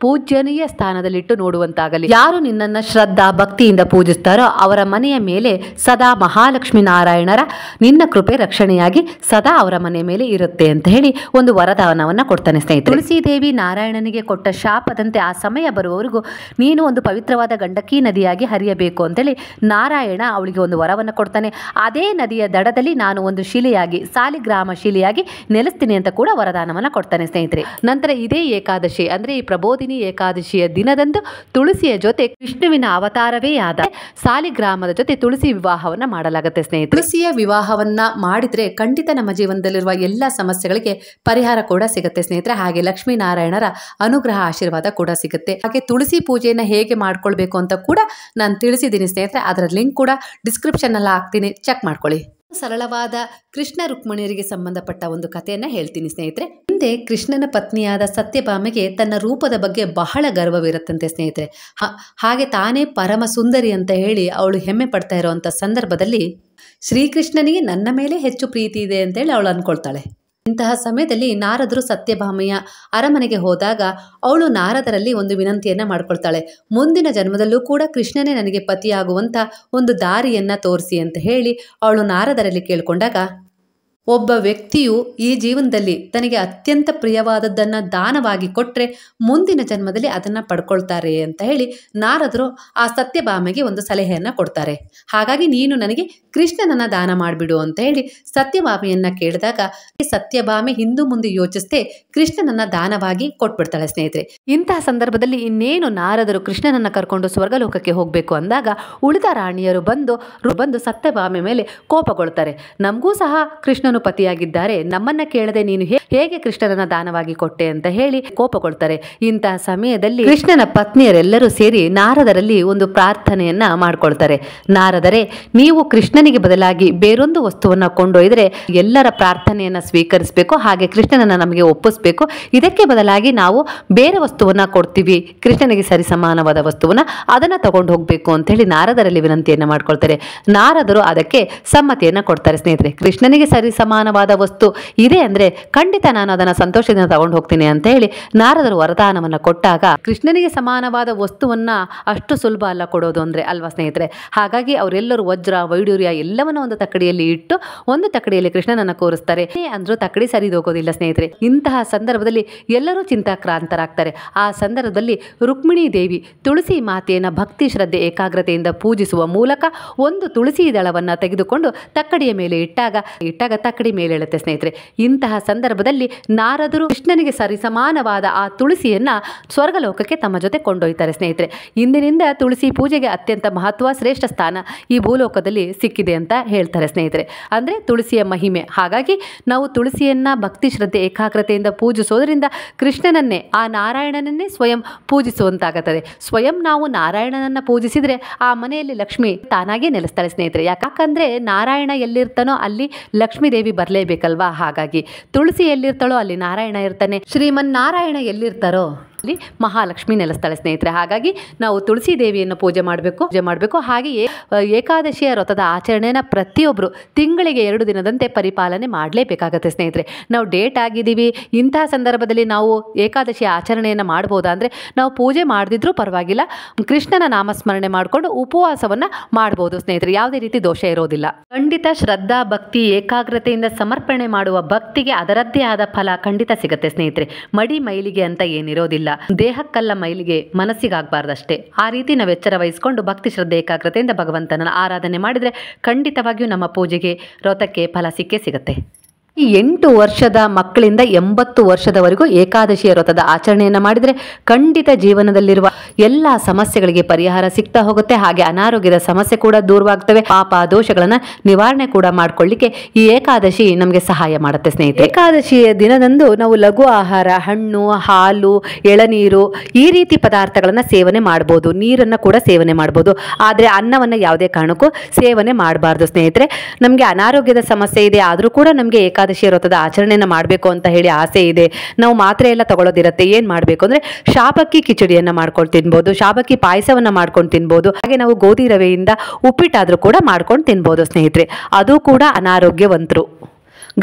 ಪೂಜ್ಯನೀಯ ಸ್ಥಾನದಲ್ಲಿಟ್ಟು ನೋಡುವಂತಾಗಲಿ ಯಾರು ನಿನ್ನನ್ನು ಶ್ರದ್ಧಾ ಭಕ್ತಿಯಿಂದ ಪೂಜಿಸ್ತಾರೋ ಅವರ ಮನೆಯ ಮೇಲೆ ಸದಾ ಮಹಾಲಕ್ಷ್ಮಿ ನಾರಾಯಣರ ನಿನ್ನ ಕೃಪೆ ರಕ್ಷಣೆಯಾಗಿ ಸದಾ ಅವರ ಮನೆಯ ಮೇಲೆ ಇರುತ್ತೆ ಅಂತ ಹೇಳಿ ಒಂದು ವರದಾನವನ್ನು ಕೊಡ್ತಾನೆ ಸ್ನೇಹಿತರೆ ತುಳಸಿದೇವಿ ನಾರಾಯಣನಿಗೆ ಕೊಟ್ಟ ಶಾಪದಂತೆ ಆ ಸಮಯ ಬರುವವರೆಗೂ ನೀನು ಒಂದು ಪವಿತ್ರವಾದ ಗಂಡಕಿ ನದಿಯಾಗಿ ಹರಿಯಬೇಕು ಅಂತೇಳಿ ನಾರಾಯಣ ಅವಳಿಗೆ ಒಂದು ವರವನ್ನು ಕೊಡ್ತಾನೆ ಅದೇ ನದಿಯ ದಡದಲ್ಲಿ ನಾನು ಒಂದು ಶಿಲೆಯಾಗಿ ಸಾಲಿಗ್ರಾಮ ಶಿಲೆಯಾಗಿ ನೆಲೆಸ್ತೀನಿ ಅಂತ ಕೂಡ ವರದಾನವನ್ನು ಕೊಡ್ತಾನೆ ಸ್ನೇಹಿತರೆ ನಂತರ ಇದೇ ಏಕಾದಶಿ ಅಂದರೆ ಈ ಪ್ರಬೋಧಿನಿ ಏಕಾದಶಿಯ ದಿನದಂದು ತುಳಸಿಯ ಜೊತೆ ವಿಷ್ಣುವಿನ ಅವತಾರವೇ ಆದ ಸಾಲಿಗ್ರಾಮದ ಜೊತೆ ತುಳಸಿ ವಿವಾಹವನ್ನು ಮಾಡಲಾಗುತ್ತೆ ಸ್ನೇಹಿತರೆ ತುಳಸಿಯ ವಿವಾಹವನ್ನ ಮಾಡಿದರೆ ಖಂಡಿತ ನಮ್ಮ ಜೀವನದಲ್ಲಿರುವ ಎಲ್ಲ ಸಮಸ್ಯೆಗಳಿಗೆ ಪರಿಹಾರ ಕೂಡ ಸಿಗುತ್ತೆ ಸ್ನೇಹಿತರೆ ಹಾಗೆ ಲಕ್ಷ್ಮೀನಾರಾಯಣರ ಅನುಗ್ರಹ ಆಶೀರ್ವಾದ ಕೂಡ ಸಿಗುತ್ತೆ ಹಾಗೆ ತುಳಸಿ ಪೂಜೆಯನ್ನು ಹೇಗೆ ಮಾಡ್ಕೊಳ್ಬೇಕು ಅಂತ ಕೂಡ ನಾನು ತಿಳಿಸಿದ್ದೀನಿ ಸ್ನೇಹಿತರೆ ಅದರ ಲಿಂಕ್ ಕೂಡ ಡಿಸ್ಕ್ರಿಪ್ಷನ್ ಅಲ್ಲಿ ಹಾಕ್ತೀನಿ ಚೆಕ್ ಮಾಡ್ಕೊಳ್ಳಿ ಸರಳವಾದ ಕೃಷ್ಣ ರುಕ್ಮಣಿಯರಿಗೆ ಸಂಬಂಧಪಟ್ಟ ಒಂದು ಕಥೆಯನ್ನ ಹೇಳ್ತೀನಿ ಸ್ನೇಹಿತರೆ ಹಿಂದೆ ಕೃಷ್ಣನ ಪತ್ನಿಯಾದ ಸತ್ಯಭಾಮೆಗೆ ತನ್ನ ರೂಪದ ಬಗ್ಗೆ ಬಹಳ ಗರ್ವವಿರುತ್ತಂತೆ ಸ್ನೇಹಿತರೆ ಹಾಗೆ ತಾನೇ ಪರಮ ಸುಂದರಿ ಅಂತ ಹೇಳಿ ಅವಳು ಹೆಮ್ಮೆ ಪಡ್ತಾ ಇರೋವಂಥ ಸಂದರ್ಭದಲ್ಲಿ ಶ್ರೀಕೃಷ್ಣನಿಗೆ ನನ್ನ ಮೇಲೆ ಹೆಚ್ಚು ಪ್ರೀತಿ ಇದೆ ಅಂತ ಹೇಳಿ ಅವಳು ಅನ್ಕೊಳ್ತಾಳೆ ಇಂತಹ ಸಮಯದಲ್ಲಿ ನಾರದರು ಸತ್ಯಭಾಮಯ್ಯ ಅರಮನೆಗೆ ಹೋದಾಗ ಅವಳು ನಾರದರಲ್ಲಿ ಒಂದು ವಿನಂತಿಯನ್ನು ಮಾಡ್ಕೊಳ್ತಾಳೆ ಮುಂದಿನ ಜನ್ಮದಲ್ಲೂ ಕೂಡ ಕೃಷ್ಣನೇ ನನಗೆ ಪತಿಯಾಗುವಂಥ ಒಂದು ದಾರಿಯನ್ನ ತೋರಿಸಿ ಅಂತ ಹೇಳಿ ಅವಳು ನಾರದರಲ್ಲಿ ಕೇಳಿಕೊಂಡಾಗ ಒಬ್ಬ ವ್ಯಕ್ತಿಯು ಈ ಜೀವನದಲ್ಲಿ ತನಗೆ ಅತ್ಯಂತ ಪ್ರಿಯವಾದದ್ದನ್ನು ದಾನವಾಗಿ ಕೊಟ್ಟರೆ ಮುಂದಿನ ಜನ್ಮದಲ್ಲಿ ಅದನ್ನು ಪಡ್ಕೊಳ್ತಾರೆ ಅಂತ ಹೇಳಿ ನಾರದರು ಆ ಸತ್ಯಭಾಮೆಗೆ ಒಂದು ಸಲಹೆಯನ್ನು ಕೊಡ್ತಾರೆ ಹಾಗಾಗಿ ನೀನು ನನಗೆ ಕೃಷ್ಣನನ್ನು ದಾನ ಮಾಡಿಬಿಡು ಅಂತ ಹೇಳಿ ಸತ್ಯಭಾಮೆಯನ್ನು ಕೇಳಿದಾಗ ಸತ್ಯಭಾಮೆ ಹಿಂದೂ ಮುಂದೆ ಯೋಚಿಸದೆ ಕೃಷ್ಣನನ್ನು ದಾನವಾಗಿ ಕೊಟ್ಬಿಡ್ತಾಳೆ ಸ್ನೇಹಿತರೆ ಇಂತಹ ಸಂದರ್ಭದಲ್ಲಿ ಇನ್ನೇನು ನಾರದರು ಕೃಷ್ಣನನ್ನು ಕರ್ಕೊಂಡು ಸ್ವರ್ಗಲೋಕಕ್ಕೆ ಹೋಗಬೇಕು ಅಂದಾಗ ಉಳಿದ ರಾಣಿಯರು ಬಂದು ಬಂದು ಸತ್ಯಭಾಮೆ ಮೇಲೆ ಕೋಪಗೊಳ್ತಾರೆ ನಮಗೂ ಸಹ ಕೃಷ್ಣ ಕೃಷ್ಣನು ಪತಿಯಾಗಿದ್ದಾರೆ ನಮ್ಮನ್ನ ಕೇಳದೆ ನೀನು ಹೇಗೆ ಕೃಷ್ಣನ ದಾನವಾಗಿ ಕೊಟ್ಟೆ ಅಂತ ಹೇಳಿ ಕೋಪಗೊಳ್ತಾರೆ ಇಂತಹ ಸಮಯದಲ್ಲಿ ಕೃಷ್ಣನ ಪತ್ನಿಯರೆಲ್ಲರೂ ಸೇರಿ ನಾರದರಲ್ಲಿ ಒಂದು ಪ್ರಾರ್ಥನೆಯನ್ನ ಮಾಡ್ಕೊಳ್ತಾರೆ ನಾರದರೆ ನೀವು ಕೃಷ್ಣನಿಗೆ ಬದಲಾಗಿ ಬೇರೊಂದು ವಸ್ತುವನ್ನ ಕೊಂಡೊಯ್ದರೆ ಎಲ್ಲರ ಪ್ರಾರ್ಥನೆಯನ್ನ ಸ್ವೀಕರಿಸಬೇಕು ಹಾಗೆ ಕೃಷ್ಣನನ್ನ ನಮಗೆ ಒಪ್ಪಿಸಬೇಕು ಇದಕ್ಕೆ ಬದಲಾಗಿ ನಾವು ಬೇರೆ ವಸ್ತುವನ್ನ ಕೊಡ್ತೀವಿ ಕೃಷ್ಣನಿಗೆ ಸರಿಸಮಾನವಾದ ವಸ್ತುವನ್ನ ಅದನ್ನ ತಗೊಂಡು ಹೋಗ್ಬೇಕು ಅಂತ ಹೇಳಿ ನಾರದರಲ್ಲಿ ವಿನಂತಿಯನ್ನ ಮಾಡ್ಕೊಳ್ತಾರೆ ನಾರದರು ಅದಕ್ಕೆ ಸಮ್ಮತಿಯನ್ನ ಕೊಡ್ತಾರೆ ಸ್ನೇಹಿತರೆ ಕೃಷ್ಣನಿಗೆ ಸರಿ ಸಮಾನವಾದ ವಸ್ತು ಇದೆ ಅಂದರೆ ಖಂಡಿತ ನಾನು ಅದನ್ನು ಸಂತೋಷದಿಂದ ತಗೊಂಡು ಹೋಗ್ತೀನಿ ಅಂತ ಹೇಳಿ ನಾರದರು ವರದಾನವನ್ನು ಕೊಟ್ಟಾಗ ಕೃಷ್ಣನಿಗೆ ಸಮಾನವಾದ ವಸ್ತುವನ್ನು ಅಷ್ಟು ಸುಲಭ ಅಲ್ಲ ಕೊಡೋದು ಅಂದರೆ ಅಲ್ವಾ ಸ್ನೇಹಿತರೆ ಹಾಗಾಗಿ ಅವರೆಲ್ಲರೂ ವಜ್ರ ವೈಡೂರ್ಯ ಎಲ್ಲವನ್ನ ಒಂದು ತಕ್ಕಡಿಯಲ್ಲಿ ಇಟ್ಟು ಒಂದು ತಕ್ಕಡಿಯಲ್ಲಿ ಕೃಷ್ಣನನ್ನು ಕೋರಿಸ್ತಾರೆ ಅಂದರೂ ತಕ್ಕಡಿ ಸರಿದೋಗೋದಿಲ್ಲ ಸ್ನೇಹಿತರೆ ಇಂತಹ ಸಂದರ್ಭದಲ್ಲಿ ಎಲ್ಲರೂ ಚಿಂತಾಕ್ರಾಂತರಾಗ್ತಾರೆ ಆ ಸಂದರ್ಭದಲ್ಲಿ ರುಕ್ಮಿಣಿ ದೇವಿ ತುಳಸಿ ಮಾತೆಯನ್ನು ಭಕ್ತಿ ಶ್ರದ್ಧೆ ಏಕಾಗ್ರತೆಯಿಂದ ಪೂಜಿಸುವ ಮೂಲಕ ಒಂದು ತುಳಸಿ ದಳವನ್ನು ತೆಗೆದುಕೊಂಡು ತಕ್ಕಡಿಯ ಮೇಲೆ ಇಟ್ಟಾಗ ಇಟ್ಟಾಗ ಕಡೆ ಮೇಲೇಳುತ್ತೆ ಸ್ನೇಹಿತರೆ ಇಂತಹ ಸಂದರ್ಭದಲ್ಲಿ ನಾರದರು ಕೃಷ್ಣನಿಗೆ ಸರಿಸಮಾನವಾದ ಆ ತುಳಸಿಯನ್ನು ಸ್ವರ್ಗಲೋಕಕ್ಕೆ ತಮ್ಮ ಜೊತೆ ಕೊಂಡೊಯ್ತಾರೆ ಸ್ನೇಹಿತರೆ ಇಂದಿನಿಂದ ತುಳಸಿ ಪೂಜೆಗೆ ಅತ್ಯಂತ ಮಹತ್ವ ಶ್ರೇಷ್ಠ ಸ್ಥಾನ ಈ ಭೂಲೋಕದಲ್ಲಿ ಸಿಕ್ಕಿದೆ ಅಂತ ಹೇಳ್ತಾರೆ ಸ್ನೇಹಿತರೆ ಅಂದರೆ ತುಳಸಿಯ ಮಹಿಮೆ ಹಾಗಾಗಿ ನಾವು ತುಳಸಿಯನ್ನು ಭಕ್ತಿ ಶ್ರದ್ಧೆ ಏಕಾಗ್ರತೆಯಿಂದ ಪೂಜಿಸೋದರಿಂದ ಕೃಷ್ಣನನ್ನೇ ಆ ನಾರಾಯಣನನ್ನೇ ಸ್ವಯಂ ಪೂಜಿಸುವಂತಾಗುತ್ತದೆ ಸ್ವಯಂ ನಾವು ನಾರಾಯಣನನ್ನು ಪೂಜಿಸಿದರೆ ಆ ಮನೆಯಲ್ಲಿ ಲಕ್ಷ್ಮಿ ತಾನಾಗೇ ನೆಲೆಸ್ತಾಳೆ ಸ್ನೇಹಿತರೆ ಯಾಕಂದರೆ ನಾರಾಯಣ ಎಲ್ಲಿರ್ತಾನೋ ಅಲ್ಲಿ ಲಕ್ಷ್ಮೀ ದೇವಿ ಬರಲೇಬೇಕಲ್ವಾ ಹಾಗಾಗಿ ತುಳಸಿ ಎಲ್ಲಿರ್ತಾಳೋ ಅಲ್ಲಿ ನಾರಾಯಣ ಇರ್ತಾನೆ ಶ್ರೀಮನ್ ನಾರಾಯಣ ಎಲ್ಲಿರ್ತಾರೋ ಅಲ್ಲಿ ಮಹಾಲಕ್ಷ್ಮಿ ನೆಲೆಸ್ತಾಳೆ ಸ್ನೇಹಿತರೆ ಹಾಗಾಗಿ ನಾವು ತುಳಸಿ ದೇವಿಯನ್ನು ಪೂಜೆ ಮಾಡಬೇಕು ಪೂಜೆ ಮಾಡಬೇಕು ಹಾಗೆಯೇ ಏಕಾದಶಿಯ ವ್ರತದ ಆಚರಣೆಯನ್ನು ಪ್ರತಿಯೊಬ್ಬರು ತಿಂಗಳಿಗೆ ಎರಡು ದಿನದಂತೆ ಪರಿಪಾಲನೆ ಮಾಡಲೇಬೇಕಾಗತ್ತೆ ಸ್ನೇಹಿತರೆ ನಾವು ಡೇಟ್ ಆಗಿದ್ದೀವಿ ಇಂತಹ ಸಂದರ್ಭದಲ್ಲಿ ನಾವು ಏಕಾದಶಿಯ ಆಚರಣೆಯನ್ನು ಮಾಡ್ಬೋದಾ ಅಂದರೆ ನಾವು ಪೂಜೆ ಮಾಡದಿದ್ರೂ ಪರವಾಗಿಲ್ಲ ಕೃಷ್ಣನ ನಾಮಸ್ಮರಣೆ ಮಾಡಿಕೊಂಡು ಉಪವಾಸವನ್ನು ಮಾಡ್ಬೋದು ಸ್ನೇಹಿತರೆ ಯಾವುದೇ ರೀತಿ ದೋಷ ಇರೋದಿಲ್ಲ ಖಂಡಿತ ಶ್ರದ್ಧಾ ಭಕ್ತಿ ಏಕಾಗ್ರತೆಯಿಂದ ಸಮರ್ಪಣೆ ಮಾಡುವ ಭಕ್ತಿಗೆ ಅದರದ್ದೇ ಆದ ಫಲ ಖಂಡಿತ ಸಿಗುತ್ತೆ ಸ್ನೇಹಿತರೆ ಮಡಿ ಮೈಲಿಗೆ ಅಂತ ಏನಿರೋದಿಲ್ಲ ದೇಹಕ್ಕಲ್ಲ ಮೈಲಿಗೆ ಮನಸ್ಸಿಗಾಗಬಾರ್ದಷ್ಟೇ ಆ ರೀತಿ ನಾವು ಎಚ್ಚರ ವಹಿಸಿಕೊಂಡು ಭಕ್ತಿ ಶ್ರದ್ಧೆ ಏಕಾಗ್ರತೆಯಿಂದ ಭಗವಂತನ ಆರಾಧನೆ ಮಾಡಿದರೆ ಖಂಡಿತವಾಗಿಯೂ ನಮ್ಮ ಪೂಜೆಗೆ ವ್ರತಕ್ಕೆ ಫಲ ಸಿಕ್ಕೇ ಸಿಗುತ್ತೆ ಈ ಎಂಟು ವರ್ಷದ ಮಕ್ಕಳಿಂದ ಎಂಬತ್ತು ವರ್ಷದವರೆಗೂ ಏಕಾದಶಿಯ ವ್ರತದ ಆಚರಣೆಯನ್ನು ಮಾಡಿದರೆ ಖಂಡಿತ ಜೀವನದಲ್ಲಿರುವ ಎಲ್ಲ ಸಮಸ್ಯೆಗಳಿಗೆ ಪರಿಹಾರ ಸಿಗ್ತಾ ಹೋಗುತ್ತೆ ಹಾಗೆ ಅನಾರೋಗ್ಯದ ಸಮಸ್ಯೆ ಕೂಡ ದೂರವಾಗ್ತವೆ ಪಾಪ ದೋಷಗಳನ್ನು ನಿವಾರಣೆ ಕೂಡ ಮಾಡಿಕೊಳ್ಳಿಕ್ಕೆ ಈ ಏಕಾದಶಿ ನಮಗೆ ಸಹಾಯ ಮಾಡುತ್ತೆ ಸ್ನೇಹಿತರೆ ಏಕಾದಶಿಯ ದಿನದಂದು ನಾವು ಲಘು ಆಹಾರ ಹಣ್ಣು ಹಾಲು ಎಳನೀರು ಈ ರೀತಿ ಪದಾರ್ಥಗಳನ್ನು ಸೇವನೆ ಮಾಡ್ಬೋದು ನೀರನ್ನು ಕೂಡ ಸೇವನೆ ಮಾಡ್ಬೋದು ಆದರೆ ಅನ್ನವನ್ನು ಯಾವುದೇ ಕಾರಣಕ್ಕೂ ಸೇವನೆ ಮಾಡಬಾರ್ದು ಸ್ನೇಹಿತರೆ ನಮಗೆ ಅನಾರೋಗ್ಯದ ಸಮಸ್ಯೆ ಇದೆ ಆದರೂ ಕೂಡ ನಮಗೆ ಏಕಾದಶಿ ಏಕಾದಶಿ ವ್ರತದ ಆಚರಣೆಯನ್ನು ಮಾಡಬೇಕು ಅಂತ ಹೇಳಿ ಆಸೆ ಇದೆ ನಾವು ಮಾತ್ರೆ ಎಲ್ಲ ತಗೊಳ್ಳೋದಿರುತ್ತೆ ಏನು ಮಾಡಬೇಕು ಅಂದರೆ ಶಾಬಕ್ಕಿ ಕಿಚಡಿಯನ್ನು ಮಾಡ್ಕೊಂಡು ತಿನ್ಬೋದು ಶಾಪಕ್ಕಿ ಪಾಯಸವನ್ನು ಮಾಡ್ಕೊಂಡು ತಿನ್ಬೋದು ಹಾಗೆ ನಾವು ಗೋಧಿ ರವೆಯಿಂದ ಉಪ್ಪಿಟ್ಟಾದರೂ ಕೂಡ ಮಾಡ್ಕೊಂಡು ತಿನ್ಬೋದು ಸ್ನೇಹಿತರೆ ಅದು ಕೂಡ ಅನಾರೋಗ್ಯವಂತರು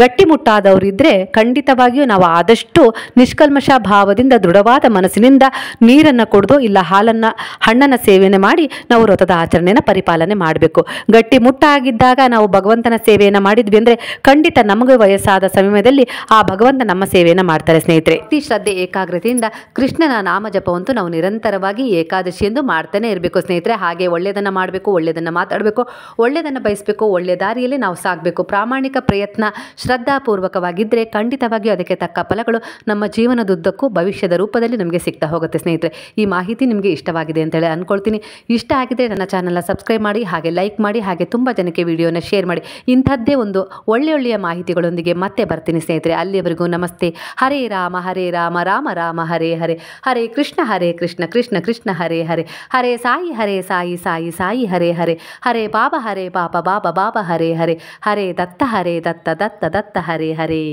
ಗಟ್ಟಿಮುಟ್ಟಾದವರಿದ್ದರೆ ಖಂಡಿತವಾಗಿಯೂ ನಾವು ಆದಷ್ಟು ನಿಷ್ಕಲ್ಮಶ ಭಾವದಿಂದ ದೃಢವಾದ ಮನಸ್ಸಿನಿಂದ ನೀರನ್ನು ಕುಡಿದು ಇಲ್ಲ ಹಾಲನ್ನು ಹಣ್ಣನ್ನು ಸೇವನೆ ಮಾಡಿ ನಾವು ವ್ರತದ ಆಚರಣೆಯನ್ನು ಪರಿಪಾಲನೆ ಮಾಡಬೇಕು ಗಟ್ಟಿ ಮುಟ್ಟಾಗಿದ್ದಾಗ ನಾವು ಭಗವಂತನ ಸೇವೆಯನ್ನು ಮಾಡಿದ್ವಿ ಅಂದರೆ ಖಂಡಿತ ನಮಗೆ ವಯಸ್ಸಾದ ಸಮಯದಲ್ಲಿ ಆ ಭಗವಂತ ನಮ್ಮ ಸೇವೆಯನ್ನು ಮಾಡ್ತಾರೆ ಸ್ನೇಹಿತರೆ ಅತಿ ಶ್ರದ್ಧೆ ಏಕಾಗ್ರತೆಯಿಂದ ಕೃಷ್ಣನ ನಾಮ ಜಪವಂತೂ ನಾವು ನಿರಂತರವಾಗಿ ಏಕಾದಶಿ ಎಂದು ಮಾಡ್ತಾನೆ ಇರಬೇಕು ಸ್ನೇಹಿತರೆ ಹಾಗೆ ಒಳ್ಳೆಯದನ್ನು ಮಾಡಬೇಕು ಒಳ್ಳೆಯದನ್ನು ಮಾತಾಡಬೇಕು ಒಳ್ಳೆಯದನ್ನು ಬಯಸಬೇಕು ಒಳ್ಳೆಯ ದಾರಿಯಲ್ಲಿ ನಾವು ಸಾಗಬೇಕು ಪ್ರಾಮಾಣಿಕ ಪ್ರಯತ್ನ ಶ್ರದ್ಧಾಪೂರ್ವಕವಾಗಿದ್ದರೆ ಖಂಡಿತವಾಗಿಯೂ ಅದಕ್ಕೆ ತಕ್ಕ ಫಲಗಳು ನಮ್ಮ ಜೀವನದುದ್ದಕ್ಕೂ ಭವಿಷ್ಯದ ರೂಪದಲ್ಲಿ ನಮಗೆ ಸಿಗ್ತಾ ಹೋಗುತ್ತೆ ಸ್ನೇಹಿತರೆ ಈ ಮಾಹಿತಿ ನಿಮಗೆ ಇಷ್ಟವಾಗಿದೆ ಅಂತೇಳಿ ಅಂದ್ಕೊಳ್ತೀನಿ ಇಷ್ಟ ಆಗಿದೆ ನನ್ನ ಚಾನಲ್ನ ಸಬ್ಸ್ಕ್ರೈಬ್ ಮಾಡಿ ಹಾಗೆ ಲೈಕ್ ಮಾಡಿ ಹಾಗೆ ತುಂಬ ಜನಕ್ಕೆ ವಿಡಿಯೋನ ಶೇರ್ ಮಾಡಿ ಇಂಥದ್ದೇ ಒಂದು ಒಳ್ಳೆ ಒಳ್ಳೆಯ ಮಾಹಿತಿಗಳೊಂದಿಗೆ ಮತ್ತೆ ಬರ್ತೀನಿ ಸ್ನೇಹಿತರೆ ಅಲ್ಲಿಯವರೆಗೂ ನಮಸ್ತೆ ಹರೇ ರಾಮ ಹರೇ ರಾಮ ರಾಮ ರಾಮ ಹರೇ ಹರೇ ಹರೇ ಕೃಷ್ಣ ಹರೇ ಕೃಷ್ಣ ಕೃಷ್ಣ ಕೃಷ್ಣ ಹರೇ ಹರೇ ಹರೇ ಸಾಯಿ ಹರೇ ಸಾಯಿ ಸಾಯಿ ಸಾಯಿ ಹರೇ ಹರೇ ಹರೇ ಬಾಬಾ ಹರೇ ಬಾಬಾ ಬಾಬಾ ಬಾಬಾ ಹರೇ ಹರೇ ಹರೇ ದತ್ತ ಹರೇ ದತ್ತ ದತ್ತ सदा हरे हरे